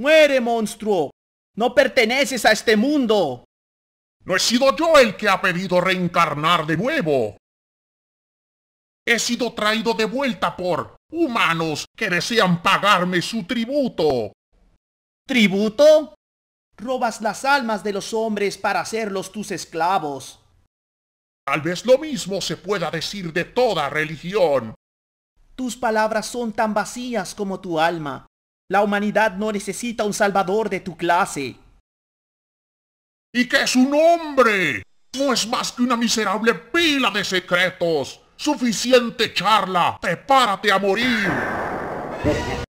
Muere, monstruo. No perteneces a este mundo. No he sido yo el que ha pedido reencarnar de nuevo. He sido traído de vuelta por humanos que desean pagarme su tributo. ¿Tributo? Robas las almas de los hombres para hacerlos tus esclavos. Tal vez lo mismo se pueda decir de toda religión. Tus palabras son tan vacías como tu alma. La humanidad no necesita un salvador de tu clase. ¿Y qué es un hombre? No es más que una miserable pila de secretos. Suficiente charla. Prepárate a morir.